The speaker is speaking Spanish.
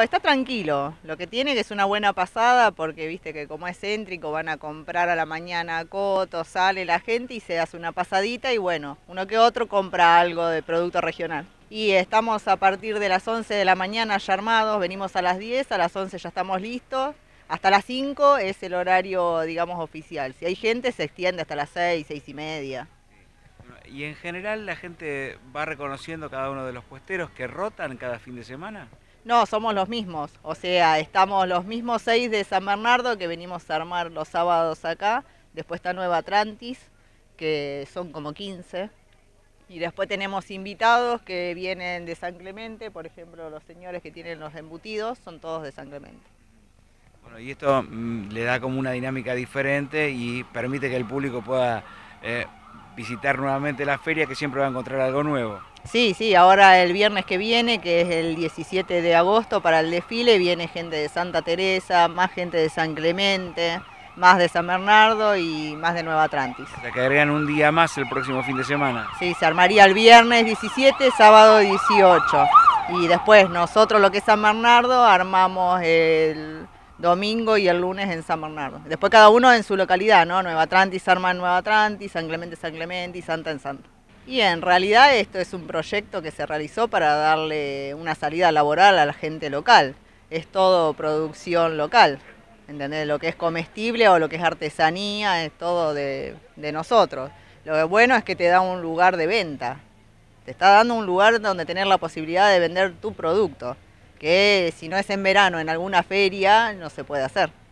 Está tranquilo, lo que tiene que es una buena pasada porque viste que como es céntrico van a comprar a la mañana a Coto, sale la gente y se hace una pasadita y bueno, uno que otro compra algo de producto regional. Y estamos a partir de las 11 de la mañana ya armados, venimos a las 10, a las 11 ya estamos listos, hasta las 5 es el horario digamos oficial, si hay gente se extiende hasta las 6, 6 y media. ¿Y en general la gente va reconociendo cada uno de los puesteros que rotan cada fin de semana? No, somos los mismos. O sea, estamos los mismos seis de San Bernardo que venimos a armar los sábados acá. Después está Nueva Atlantis, que son como 15. Y después tenemos invitados que vienen de San Clemente, por ejemplo, los señores que tienen los embutidos, son todos de San Clemente. Bueno, y esto mm, le da como una dinámica diferente y permite que el público pueda eh, visitar nuevamente la feria, que siempre va a encontrar algo nuevo. Sí, sí, ahora el viernes que viene, que es el 17 de agosto, para el desfile viene gente de Santa Teresa, más gente de San Clemente, más de San Bernardo y más de Nueva Atlantis. Se quedarían un día más el próximo fin de semana. Sí, se armaría el viernes 17, sábado 18. Y después nosotros, lo que es San Bernardo, armamos el domingo y el lunes en San Bernardo. Después cada uno en su localidad, ¿no? Nueva Atlantis arma en Nueva Atlantis, San Clemente, San Clemente y Santa en Santa. Y en realidad esto es un proyecto que se realizó para darle una salida laboral a la gente local. Es todo producción local. ¿Entendés? Lo que es comestible o lo que es artesanía es todo de, de nosotros. Lo bueno es que te da un lugar de venta. Te está dando un lugar donde tener la posibilidad de vender tu producto. Que si no es en verano, en alguna feria, no se puede hacer.